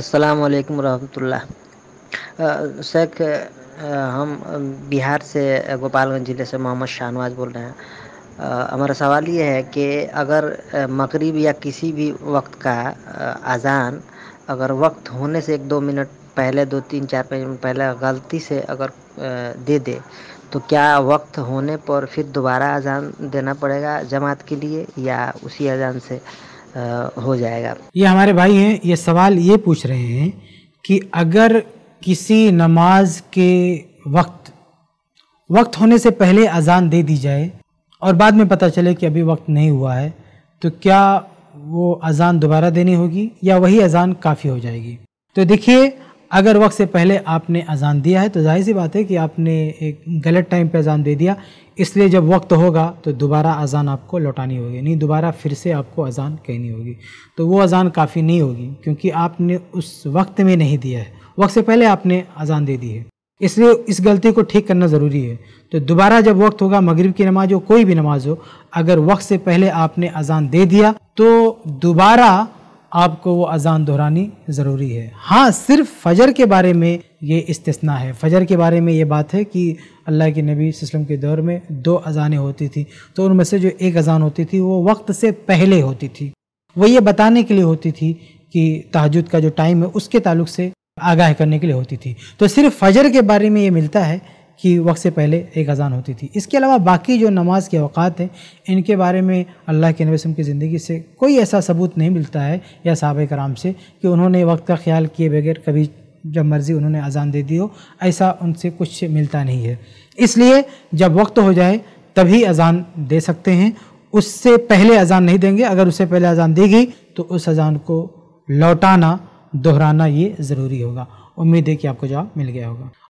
असलकम वरहमतुल्ला शेख हम बिहार से गोपालगंज ज़िले से मोहम्मद शाहनवाज बोल रहे हैं हमारा सवाल ये है कि अगर मगरिब या किसी भी वक्त का अजान अगर वक्त होने से एक दो मिनट पहले दो तीन चार पाँच मिनट पहले गलती से अगर दे दे तो क्या वक्त होने पर फिर दोबारा अजान देना पड़ेगा जमात के लिए या उसी अजान से हो जाएगा ये हमारे भाई हैं ये सवाल ये पूछ रहे हैं कि अगर किसी नमाज के वक्त वक्त होने से पहले अजान दे दी जाए और बाद में पता चले कि अभी वक्त नहीं हुआ है तो क्या वो अजान दोबारा देनी होगी या वही अजान काफ़ी हो जाएगी तो देखिए अगर वक्त से पहले आपने अजान दिया है तो जाहिर सी बात है कि आपने एक गलत टाइम पर अजान दे दिया इसलिए जब वक्त होगा तो दोबारा अजान आपको लौटानी होगी नहीं दोबारा फिर से आपको अजान कहनी होगी तो वो अजान काफ़ी नहीं होगी क्योंकि आपने उस वक्त में नहीं दिया है वक्त से पहले आपने अजान दे दी है इसलिए इस गलती को ठीक करना ज़रूरी है तो दोबारा जब वक्त होगा मगरिब की नमाज हो कोई भी नमाज हो अगर वक्त से पहले आपने अजान दे दिया तो दोबारा आपको वो अजान दोहरानी ज़रूरी है हाँ सिर्फ फ़जर के बारे में ये इस्तना है फ़जर के बारे में ये बात है कि अल्लाह के नबी वसम के दौर में दो अजानें होती थी तो उनमें से जो एक अजान होती थी वो वक्त से पहले होती थी वो ये बताने के लिए होती थी कि तहजद का जो टाइम है उसके ताल्लुक से आगाह करने के लिए होती थी तो सिर्फ फजर के बारे में ये मिलता है कि वक्त से पहले एक अज़ान होती थी इसके अलावा बाकी जो नमाज के अवकात हैं इनके बारे में अल्लाह के नबीम की ज़िंदगी से कोई ऐसा सबूत नहीं मिलता है या साहब कराम से कि उन्होंने वक्त का ख्याल किए बगैर कभी जब मर्ज़ी उन्होंने अज़ान दे दी हो ऐसा उनसे कुछ मिलता नहीं है इसलिए जब वक्त हो जाए तभी अज़ान दे सकते हैं उससे पहले अज़ान नहीं देंगे अगर उससे पहले अज़ान दी गई तो उस अज़ान को लौटाना दोहराना ये ज़रूरी होगा उम्मीद है कि आपको जवाब मिल गया होगा